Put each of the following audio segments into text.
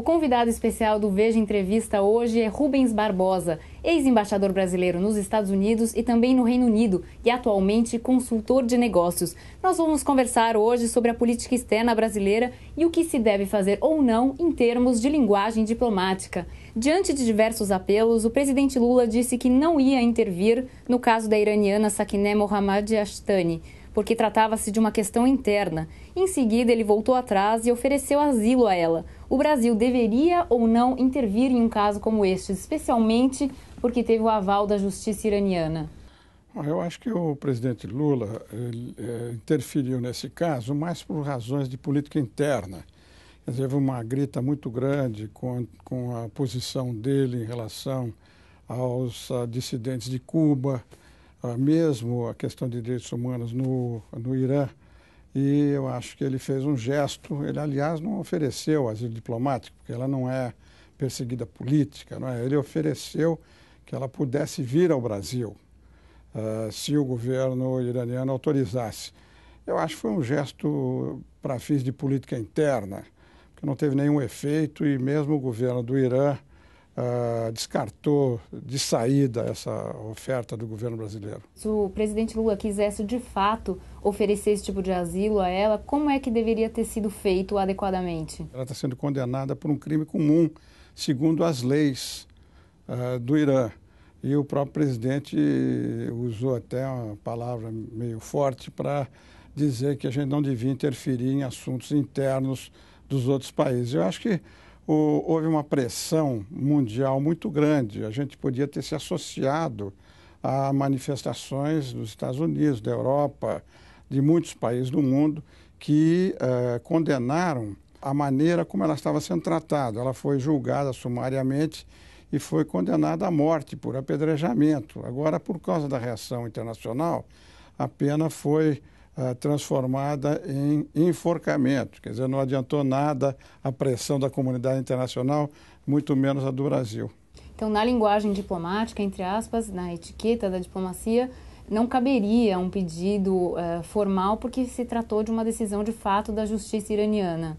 O convidado especial do Veja Entrevista hoje é Rubens Barbosa, ex-embaixador brasileiro nos Estados Unidos e também no Reino Unido e atualmente consultor de negócios. Nós vamos conversar hoje sobre a política externa brasileira e o que se deve fazer ou não em termos de linguagem diplomática. Diante de diversos apelos, o presidente Lula disse que não ia intervir no caso da iraniana Sakineh Mohammadi Ashtani porque tratava-se de uma questão interna. Em seguida, ele voltou atrás e ofereceu asilo a ela. O Brasil deveria ou não intervir em um caso como este, especialmente porque teve o aval da justiça iraniana? Eu acho que o presidente Lula é, interferiu nesse caso mais por razões de política interna. Teve uma grita muito grande com, com a posição dele em relação aos ah, dissidentes de Cuba, mesmo a questão de direitos humanos no, no Irã. E eu acho que ele fez um gesto, ele, aliás, não ofereceu asilo diplomático, porque ela não é perseguida política, não é? ele ofereceu que ela pudesse vir ao Brasil, uh, se o governo iraniano autorizasse. Eu acho que foi um gesto para fins de política interna, que não teve nenhum efeito e mesmo o governo do Irã Uh, descartou de saída essa oferta do governo brasileiro. Se o presidente Lula quisesse de fato oferecer esse tipo de asilo a ela, como é que deveria ter sido feito adequadamente? Ela está sendo condenada por um crime comum, segundo as leis uh, do Irã. E o próprio presidente usou até uma palavra meio forte para dizer que a gente não devia interferir em assuntos internos dos outros países. Eu acho que houve uma pressão mundial muito grande. A gente podia ter se associado a manifestações dos Estados Unidos, da Europa, de muitos países do mundo que eh, condenaram a maneira como ela estava sendo tratada. Ela foi julgada sumariamente e foi condenada à morte por apedrejamento. Agora, por causa da reação internacional, a pena foi ah, transformada em enforcamento. Quer dizer, não adiantou nada a pressão da comunidade internacional, muito menos a do Brasil. Então, na linguagem diplomática, entre aspas, na etiqueta da diplomacia, não caberia um pedido eh, formal porque se tratou de uma decisão de fato da justiça iraniana.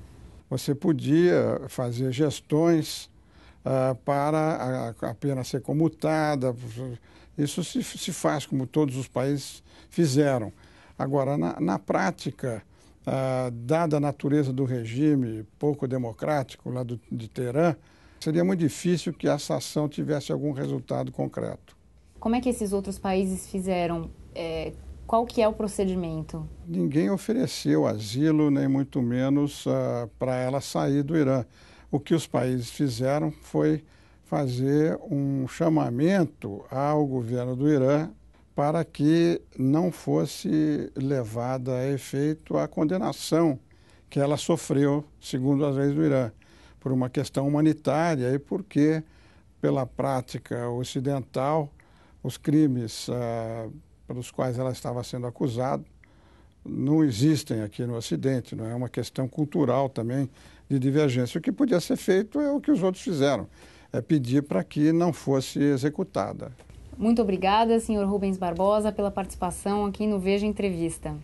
Você podia fazer gestões ah, para a, a, pena ser comutada. Isso se, se faz como todos os países fizeram. Agora, na, na prática, ah, dada a natureza do regime pouco democrático lá do, de Teherã, seria muito difícil que essa ação tivesse algum resultado concreto. Como é que esses outros países fizeram? É, qual que é o procedimento? Ninguém ofereceu asilo, nem muito menos ah, para ela sair do Irã. O que os países fizeram foi fazer um chamamento ao governo do Irã para que não fosse levada a efeito a condenação que ela sofreu, segundo as leis do Irã, por uma questão humanitária e porque, pela prática ocidental, os crimes ah, pelos quais ela estava sendo acusada não existem aqui no Ocidente, não é uma questão cultural também de divergência. O que podia ser feito é o que os outros fizeram, é pedir para que não fosse executada. Muito obrigada, senhor Rubens Barbosa, pela participação aqui no Veja Entrevista.